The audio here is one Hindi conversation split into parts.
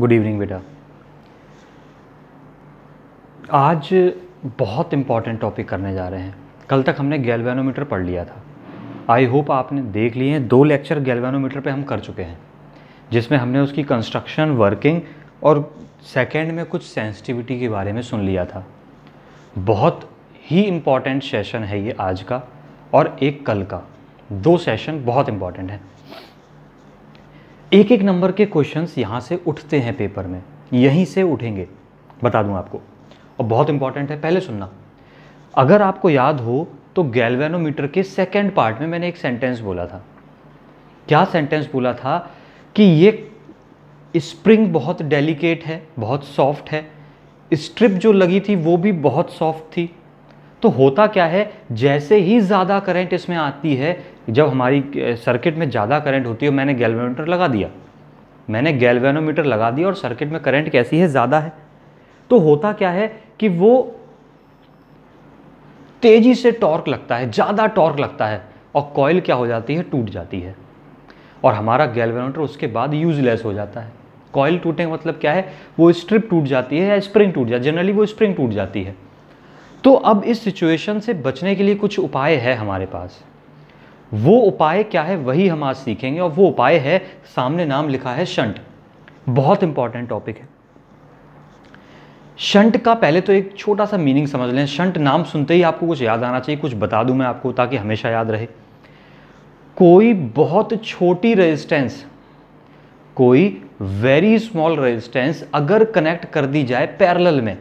गुड इवनिंग बेटा आज बहुत इंपॉर्टेंट टॉपिक करने जा रहे हैं कल तक हमने गैल्वेनोमीटर पढ़ लिया था आई होप आपने देख लिए हैं दो लेक्चर गैल्वेनोमीटर पे हम कर चुके हैं जिसमें हमने उसकी कंस्ट्रक्शन वर्किंग और सेकेंड में कुछ सेंसिटिविटी के बारे में सुन लिया था बहुत ही इम्पॉर्टेंट सेशन है ये आज का और एक कल का दो सेशन बहुत इम्पॉर्टेंट है एक एक नंबर के क्वेश्चंस यहाँ से उठते हैं पेपर में यहीं से उठेंगे बता दूँ आपको और बहुत इंपॉर्टेंट है पहले सुनना अगर आपको याद हो तो गैल्वेनोमीटर के सेकेंड पार्ट में मैंने एक सेंटेंस बोला था क्या सेंटेंस बोला था कि ये स्प्रिंग बहुत डेलिकेट है बहुत सॉफ्ट है स्ट्रिप जो लगी थी वो भी बहुत सॉफ्ट थी तो होता क्या है जैसे ही ज़्यादा करंट इसमें आती है जब हमारी सर्किट में ज़्यादा करंट होती है मैंने गैल्वेनोमीटर लगा दिया मैंने गैल्वेनोमीटर लगा दिया और सर्किट में करंट कैसी है ज़्यादा है तो होता क्या है कि वो तेज़ी से टॉर्क लगता है ज़्यादा टॉर्क लगता है और कॉयल क्या हो जाती है टूट जाती है और हमारा गैल्वेनोमीटर उसके बाद यूजलेस हो जाता है कॉयल टूटने का मतलब क्या है वो स्ट्रिप टूट जाती है या स्प्रिंग टूट जाती है जनरली वो स्प्रिंग टूट जाती है तो अब इस सिचुएशन से बचने के लिए कुछ उपाय है हमारे पास वो उपाय क्या है वही हम आज सीखेंगे और वो उपाय है सामने नाम लिखा है शंट बहुत इंपॉर्टेंट टॉपिक है शंट का पहले तो एक छोटा सा मीनिंग समझ लें शंट नाम सुनते ही आपको कुछ याद आना चाहिए कुछ बता दूं मैं आपको ताकि हमेशा याद रहे कोई बहुत छोटी रेजिस्टेंस कोई वेरी स्मॉल रेजिस्टेंस अगर कनेक्ट कर दी जाए पैरेलल में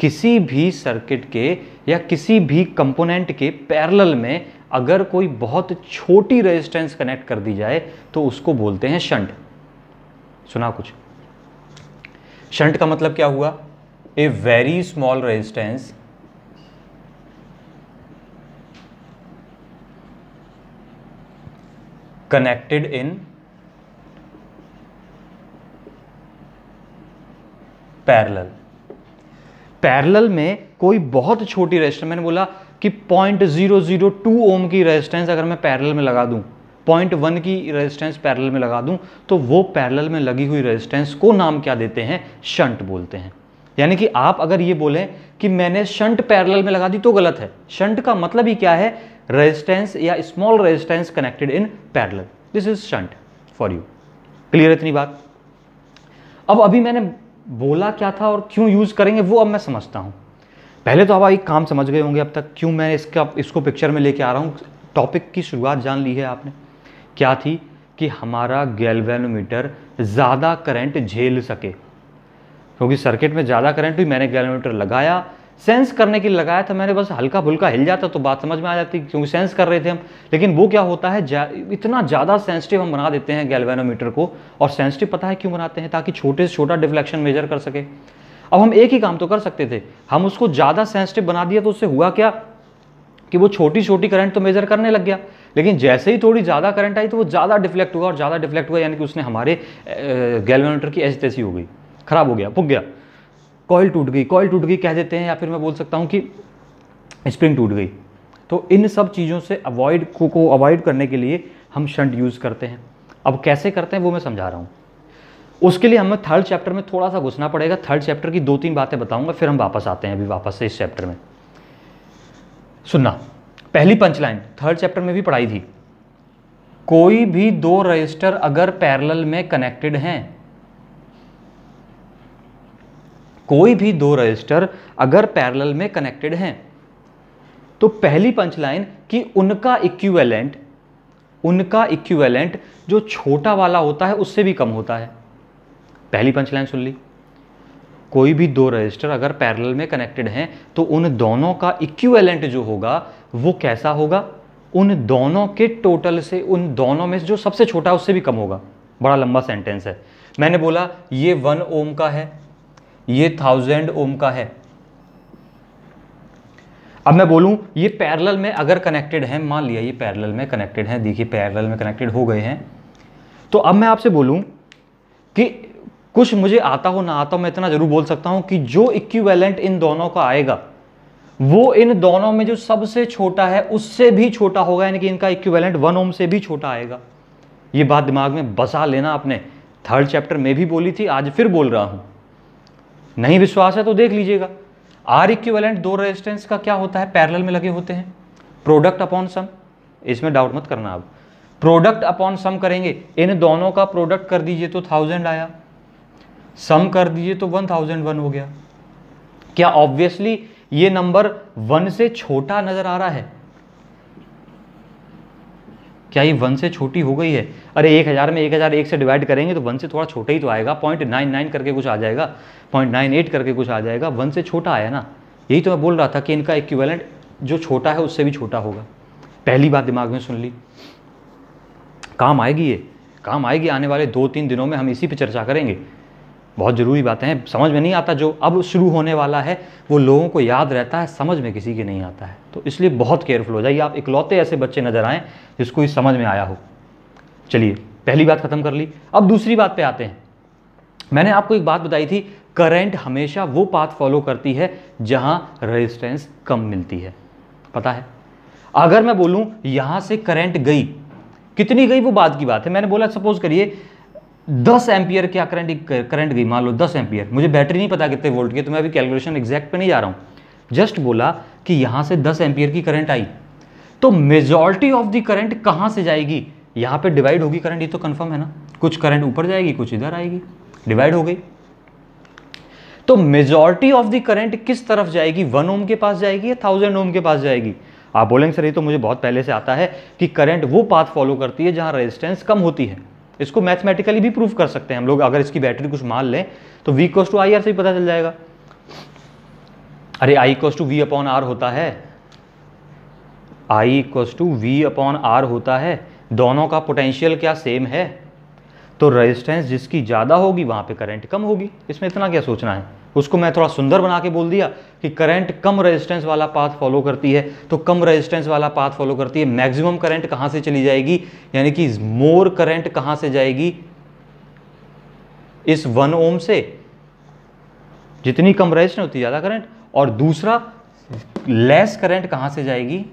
किसी भी सर्किट के या किसी भी कंपोनेंट के पैरेलल में अगर कोई बहुत छोटी रेजिस्टेंस कनेक्ट कर दी जाए तो उसको बोलते हैं शंट सुना कुछ शंट का मतलब क्या हुआ a very small resistance connected in parallel parallel में कोई बहुत छोटी रेजिस्टेंस मैंने बोला कि point zero zero two ohm की रेजिस्टेंस अगर मैं पैरेलल में लगा दूं पॉइंट वन की रेजिस्टेंस पैरेलल में लगा दूं तो वो पैरेलल में लगी हुई रेजिस्टेंस को नाम क्या देते हैं शंट बोलते हैं यानी कि आप अगर ये बोलें कि मैंने शंट पैरेलल में लगा दी तो गलत है शंट का मतलब ही क्या है रेजिस्टेंस या small resistance connected in parallel this is shunt for you clear इतनी बात अब अभी मैंने बोला क्या था और क्यों यूज़ करेंगे वो अब मैं समझता हूँ पहले तो आप एक काम समझ गए होंगे अब तक क्यों मैं इसका इसको पिक्चर में लेके आ रहा हूँ टॉपिक की शुरुआत जान ली है आपने क्या थी कि हमारा गैल्वेनोमीटर ज़्यादा करंट झेल सके क्योंकि तो सर्किट में ज़्यादा करंट हुई मैंने गैल्वेनोमीटर लगाया सेंस करने के लिए लगाया था मैंने बस हल्का फुल्का हिल जाता तो बात समझ में आ जाती क्योंकि सेंस कर रहे थे हम लेकिन वो क्या होता है जा, इतना ज़्यादा सेंसिटिव हम बना देते हैं गैल्वेनोमीटर को और सेंसिटिव पता है क्यों बनाते हैं ताकि छोटे से छोटा डिफ्लेक्शन मेजर कर सके अब हम एक ही काम तो कर सकते थे हम उसको ज़्यादा सेंसिटिव बना दिया तो उससे हुआ क्या कि वो छोटी छोटी करंट तो मेजर करने लग गया लेकिन जैसे ही थोड़ी ज़्यादा करंट आई तो वो ज़्यादा डिफ्लेक्ट हुआ और ज़्यादा डिफ्लेक्ट हुआ यानी कि उसने हमारे गैल्वेनोमीटर की ऐसी तैसी हो गई खराब हो गया पुग गया कॉयल टूट गई कॉयल टूट गई कह देते हैं या फिर मैं बोल सकता हूँ कि स्प्रिंग टूट गई तो इन सब चीज़ों से अवॉइड को अवॉइड करने के लिए हम शंट यूज़ करते हैं अब कैसे करते हैं वो मैं समझा रहा हूँ उसके लिए हमें थर्ड चैप्टर में थोड़ा सा घुसना पड़ेगा थर्ड चैप्टर की दो तीन बातें बताऊंगा फिर हम वापस आते हैं अभी वापस से इस चैप्टर में सुनना पहली पंचलाइन थर्ड चैप्टर में भी पढ़ाई थी कोई भी दो रजिस्टर अगर पैरेलल में कनेक्टेड हैं कोई भी दो रजिस्टर अगर पैरेलल में कनेक्टेड हैं तो पहली पंचलाइन कि उनका इक्विवेलेंट उनका इक्विवेलेंट जो छोटा वाला होता है उससे भी कम होता है पहली पंच लाइन सुन ली कोई भी दो रजिस्टर अगर पैरेलल में कनेक्टेड हैं तो उन दोनों का इक्विवेलेंट जो होगा वो कैसा होगा उन दोनों के टोटल से उन दोनों में जो सबसे छोटा उससे भी कम होगा बड़ा लंबा सेंटेंस है मैंने बोला ये वन ओम का है ये थाउजेंड ओम का है अब मैं बोलूं ये पैरेलल में अगर कनेक्टेड है मान लिया ये पैरेलल में कनेक्टेड है देखिए पैरेलल में कनेक्टेड हो गए हैं तो अब मैं आपसे बोलूं कि कुछ मुझे आता हो ना आता हो मैं इतना जरूर बोल सकता हूं कि जो इक्विवेलेंट इन दोनों का आएगा वो इन दोनों में जो सबसे छोटा है उससे भी छोटा होगा यानी कि इनका इक्विवेलेंट वन ओम से भी छोटा आएगा ये बात दिमाग में बसा लेना आपने थर्ड चैप्टर में भी बोली थी आज फिर बोल रहा हूं नहीं विश्वास है तो देख लीजिएगा आर इक्विवेलेंट दो रेजिस्टेंस का क्या होता है पैरेलल में लगे होते हैं प्रोडक्ट अपॉन सम इसमें डाउट मत करना आप प्रोडक्ट अपॉन सम करेंगे इन दोनों का प्रोडक्ट कर दीजिए तो थाउजेंड आया सम कर दीजिए तो वन थाउजेंड वन हो गया क्या ऑब्वियसली ये नंबर वन से छोटा नज़र आ रहा है क्या ये वन से छोटी हो गई है अरे एक हज़ार में एक हज़ार एक से डिवाइड करेंगे तो वन से थोड़ा छोटा ही तो आएगा पॉइंट नाइन नाइन करके कुछ आ जाएगा पॉइंट नाइन एट करके कुछ आ जाएगा वन से छोटा आया ना यही तो मैं बोल रहा था कि इनका इक्विवेलेंट जो छोटा है उससे भी छोटा होगा पहली बात दिमाग में सुन ली काम आएगी ये काम आएगी आने वाले दो तीन दिनों में हम इसी पर चर्चा करेंगे बहुत ज़रूरी बातें हैं समझ में नहीं आता जो अब शुरू होने वाला है वो लोगों को याद रहता है समझ में किसी के नहीं आता है तो इसलिए बहुत केयरफुल हो जाइए आप इकलौते ऐसे बच्चे नज़र आएँ जिसको ये समझ में आया हो चलिए पहली बात ख़त्म कर ली अब दूसरी बात पे आते हैं मैंने आपको एक बात बताई थी करंट हमेशा वो पाथ फॉलो करती है जहाँ रेजिस्टेंस कम मिलती है पता है अगर मैं बोलूँ यहाँ से करंट गई कितनी गई वो बात की बात है मैंने बोला सपोज करिए दस एम्पियर क्या करंट करंट गई मान लो दस एम्पियर मुझे बैटरी नहीं पता कितने वोल्ट की तो मैं अभी कैलकुलेशन एग्जैक्ट पे नहीं जा रहा हूँ जस्ट बोला कि यहाँ से दस एम्पियर की करंट आई तो मेजोरिटी ऑफ द करंट कहाँ से जाएगी यहाँ पे डिवाइड होगी करंट ये तो कंफर्म है ना कुछ करंट ऊपर जाएगी कुछ इधर आएगी डिवाइड हो गई तो मेजोरिटी ऑफ द करंट किस तरफ जाएगी वन ओम के पास जाएगी या थाउजेंड ओम के पास जाएगी आप बोलेंगे सर ये तो मुझे बहुत पहले से आता है कि करंट वो पाथ फॉलो करती है जहां रेजिस्टेंस कम होती है इसको मैथमेटिकली भी प्रूफ कर सकते हैं हम लोग अगर इसकी बैटरी कुछ मान लें तो V equals to I R से ही पता चल जाएगा अरे I equals to V upon R होता है I equals to V upon R होता है दोनों का पोटेंशियल क्या सेम है तो रेजिस्टेंस जिसकी ज़्यादा होगी वहाँ पे करंट कम होगी इसमें इतना क्या सोचना है उसको मैं थोड़ा सुंदर बना के बोल दिया कि करंट कम रेजिस्टेंस वाला पाथ फॉलो करती है तो कम रेजिस्टेंस वाला पाथ फॉलो करती है मैक्सिमम करंट कहां से चली जाएगी यानी कि मोर करंट कहां से जाएगी इस वन ओम से जितनी कम रेजिस्टेंस होती ज़्यादा करंट और दूसरा लेस करंट कहां से जाएगी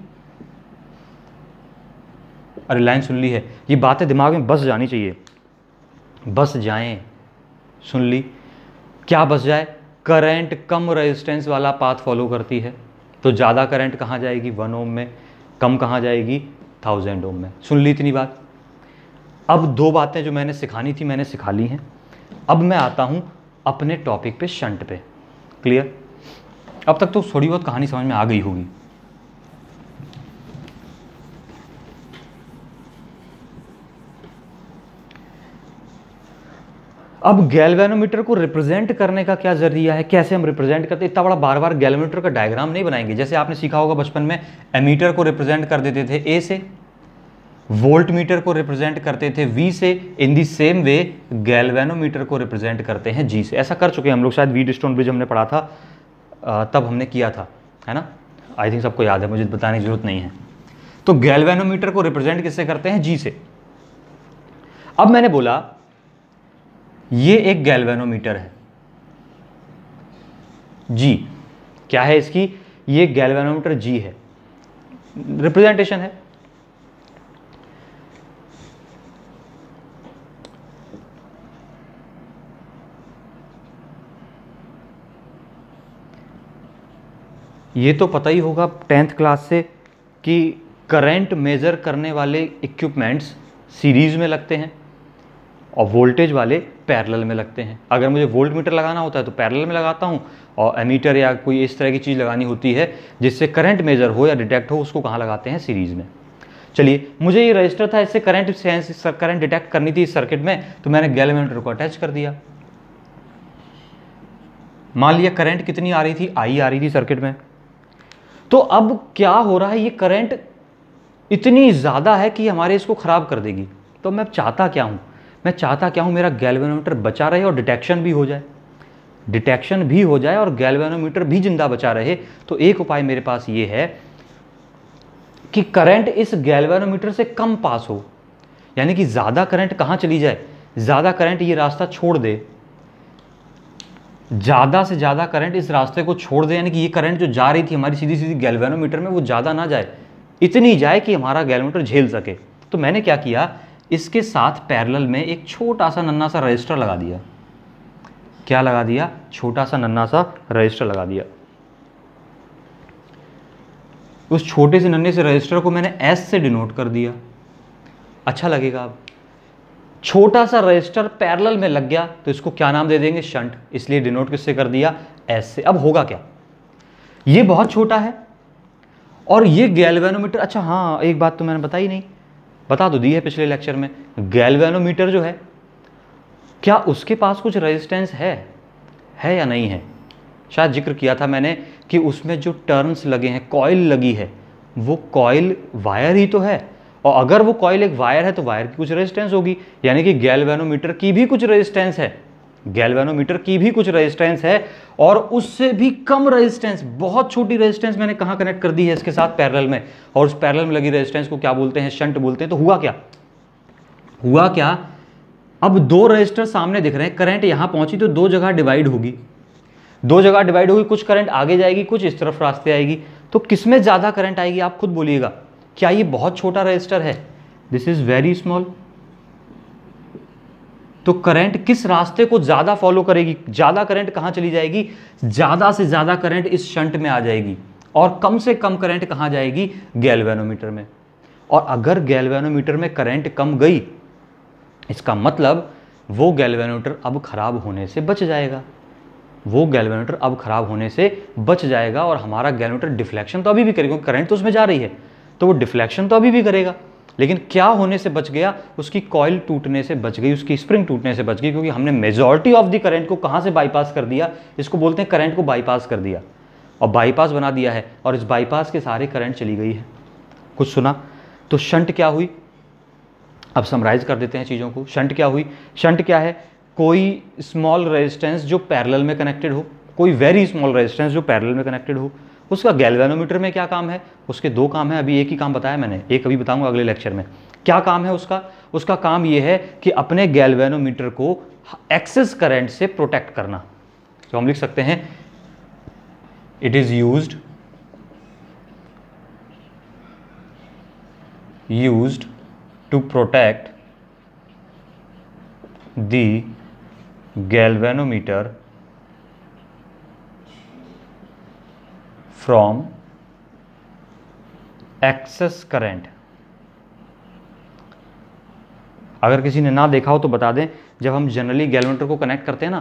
अरे लाइन सुन ली है ये बातें दिमाग में बस जानी चाहिए बस जाए सुन ली क्या बस जाए करंट कम रेजिस्टेंस वाला पाथ फॉलो करती है तो ज़्यादा करंट कहाँ जाएगी वन ओम में कम कहाँ जाएगी थाउजेंड ओम में सुन ली इतनी बात अब दो बातें जो मैंने सिखानी थी मैंने सिखा ली हैं अब मैं आता हूँ अपने टॉपिक पे शंट पे क्लियर अब तक तो थोड़ी बहुत कहानी समझ में आ गई होगी अब गैल्वेनोमीटर को रिप्रेजेंट करने का क्या जरिया है कैसे हम रिप्रेजेंट करते इतना बड़ा बार बार गैल्वेनोमीटर का डायग्राम नहीं बनाएंगे जैसे आपने सीखा होगा बचपन में एमीटर को रिप्रेजेंट कर देते थे ए से वोल्ट मीटर को रिप्रेजेंट करते थे we say in the same way galvanometer को रिप्रेजेंट करते हैं जी से ऐसा कर चुके हैं हम लोग शायद वीड स्टोन ब्रिज हमने पढ़ा था तब हमने किया था है ना आई थिंक सबको याद है मुझे बताने की जरूरत नहीं है तो गैल्वेनोमीटर को रिप्रेजेंट किससे करते हैं जी से अब मैंने बोला ये एक गैल्वेनोमीटर है जी क्या है इसकी ये गैल्वेनोमीटर जी है रिप्रेजेंटेशन है ये तो पता ही होगा टेंथ क्लास से कि करंट मेज़र करने वाले इक्विपमेंट्स सीरीज़ में लगते हैं और वोल्टेज वाले पैरेलल में लगते हैं अगर मुझे वोल्ट मीटर लगाना होता है तो पैरेलल में लगाता हूँ और एमीटर या कोई इस तरह की चीज़ लगानी होती है जिससे करंट मेजर हो या डिटेक्ट हो उसको कहाँ लगाते हैं सीरीज़ में चलिए मुझे ये रजिस्टर था इससे करंट सेंस करंट डिटेक्ट करनी थी इस सर्किट में तो मैंने गैलोमीटर को अटैच कर दिया मान लिया करंट कितनी आ रही थी आई आ रही थी सर्किट में तो अब क्या हो रहा है ये करंट इतनी ज़्यादा है कि हमारे इसको ख़राब कर देगी तो मैं चाहता क्या हूँ मैं चाहता क्या हूँ मेरा गैल्वेनोमीटर बचा रहे और डिटेक्शन भी हो जाए डिटेक्शन भी हो जाए और गैल्वेनोमीटर भी जिंदा बचा रहे तो एक उपाय मेरे पास ये है कि करंट इस गैल्वेनोमीटर से कम पास हो यानी कि ज़्यादा करंट कहाँ चली जाए ज़्यादा करंट ये रास्ता छोड़ दे ज़्यादा से ज़्यादा करंट इस रास्ते को छोड़ दे यानी कि ये करंट जो जा रही थी हमारी सीधी सीधी गैल्वेनोमीटर में वो ज़्यादा ना जाए इतनी जाए कि हमारा गैल्वेनोमीटर झेल सके तो मैंने क्या किया इसके साथ पैरेलल में एक छोटा सा नन्ना सा रजिस्टर लगा दिया क्या लगा दिया छोटा सा नन्ना सा रजिस्टर लगा दिया उस छोटे से नन्हे से रजिस्टर को मैंने एस से डिनोट कर दिया अच्छा लगेगा अब छोटा सा रजिस्टर पैरेलल में लग गया तो इसको क्या नाम दे देंगे शंट इसलिए डिनोट किससे कर दिया एस से अब होगा क्या ये बहुत छोटा है और ये गैल्वेनोमीटर अच्छा हाँ एक बात तो मैंने बताई नहीं बता तो दी है पिछले लेक्चर में गैल्वेनोमीटर जो है क्या उसके पास कुछ रेजिस्टेंस है है या नहीं है शायद जिक्र किया था मैंने कि उसमें जो टर्न्स लगे हैं कॉयल लगी है वो कॉयल वायर ही तो है और अगर वो कॉयल एक वायर है तो वायर की कुछ रेजिस्टेंस होगी यानी कि गैल्वेनोमीटर की भी कुछ रेजिस्टेंस है गैल्वेनोमीटर की भी कुछ रेजिस्टेंस है और उससे भी कम रेजिस्टेंस बहुत छोटी रेजिस्टेंस मैंने कहाँ कनेक्ट कर दी है इसके साथ पैरेलल में और उस पैरेलल में लगी रेजिस्टेंस को क्या बोलते हैं शंट बोलते हैं तो हुआ क्या हुआ क्या अब दो रजिस्टर सामने दिख रहे हैं करंट यहां पहुंची तो दो जगह डिवाइड होगी दो जगह डिवाइड होगी कुछ करंट आगे जाएगी कुछ इस तरफ रास्ते आएगी तो किसमें ज़्यादा करंट आएगी आप खुद बोलिएगा क्या ये बहुत छोटा रजिस्टर है दिस इज़ वेरी स्मॉल तो करंट किस रास्ते को ज़्यादा फॉलो करेगी ज़्यादा करंट कहाँ चली जाएगी ज़्यादा से ज़्यादा करंट इस शंट में आ जाएगी और कम से कम करंट कहाँ जाएगी गैल्वेनोमीटर में और अगर गैल्वेनोमीटर में करंट कम गई इसका मतलब वो गैल्वेनोमीटर अब ख़राब होने से बच जाएगा वो गैल्वेनोमीटर अब ख़राब होने से बच जाएगा और हमारा गैल्वेनोमीटर डिफ्लेक्शन तो अभी भी करेगा करंट तो उसमें जा रही है तो वो डिफ्लेक्शन तो अभी भी करेगा लेकिन क्या होने से बच गया उसकी कॉयल टूटने से बच गई उसकी स्प्रिंग टूटने से बच गई क्योंकि हमने मेजोरिटी ऑफ द करंट को कहां से बाईपास कर दिया इसको बोलते हैं करंट को बाईपास कर दिया और बाईपास बना दिया है और इस बाईपास के सारे करंट चली गई है कुछ सुना तो शंट क्या हुई अब समराइज कर देते हैं चीज़ों को शंट क्या हुई शंट क्या है कोई स्मॉल रेजिस्टेंस जो पैरल में कनेक्टेड हो कोई वेरी स्मॉल रेजिस्टेंस जो पैरल में कनेक्टेड हो उसका गैल्वेनोमीटर में क्या काम है उसके दो काम है अभी एक ही काम बताया मैंने एक अभी बताऊंगा अगले लेक्चर में क्या काम है उसका उसका काम यह है कि अपने गैल्वेनोमीटर को एक्सेस करंट से प्रोटेक्ट करना तो हम लिख सकते हैं it is use use to protect the galvanometer from excess current अगर किसी ने ना देखा हो तो बता दें जब हम जनरली गैलोमीटर को कनेक्ट करते हैं ना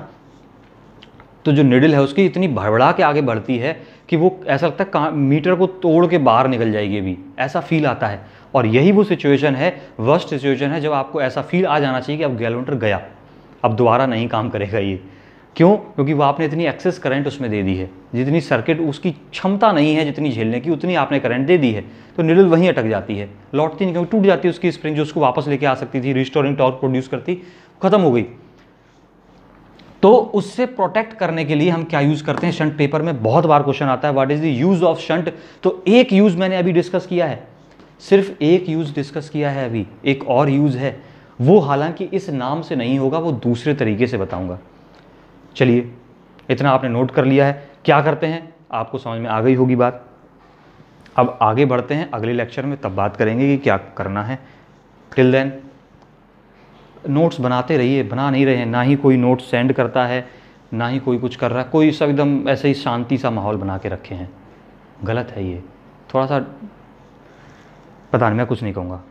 तो जो निडल है उसकी इतनी भड़बड़ा के आगे बढ़ती है कि वो ऐसा लगता है मीटर को तोड़ के बाहर निकल जाएगी अभी ऐसा फील आता है और यही वो सिचुएशन है वर्स्ट सिचुएशन है जब आपको ऐसा फील आ जाना चाहिए कि अब गैलोमीटर गया अब दोबारा नहीं काम करेगा ये क्यों क्योंकि वह आपने इतनी एक्सेस करंट उसमें दे दी है जितनी सर्किट उसकी क्षमता नहीं है जितनी झेलने की उतनी आपने करंट दे दी है तो निडल वहीं अटक जाती है लौटती नहीं क्योंकि टूट जाती है उसकी स्प्रिंग जो उसको वापस लेके आ सकती थी रिस्टोरिंग टॉर्क प्रोड्यूस करती खत्म हो गई तो उससे प्रोटेक्ट करने के लिए हम क्या यूज़ करते हैं शंट पेपर में बहुत बार क्वेश्चन आता है what is the use of shunt तो एक यूज़ मैंने अभी डिस्कस किया है सिर्फ एक यूज़ डिस्कस किया है अभी एक और यूज़ है वो हालांकि इस नाम से नहीं होगा वो दूसरे तरीके से बताऊंगा चलिए इतना आपने नोट कर लिया है क्या करते हैं आपको समझ में आ गई होगी बात अब आगे बढ़ते हैं अगले लेक्चर में तब बात करेंगे कि क्या करना है टिल देन नोट्स बनाते रहिए बना नहीं रहे हैं ना ही कोई नोट्स सेंड करता है ना ही कोई कुछ कर रहा है कोई सब एकदम ऐसे ही शांति सा माहौल बना के रखे हैं गलत है ये थोड़ा सा पता नहीं मैं कुछ नहीं कहूँगा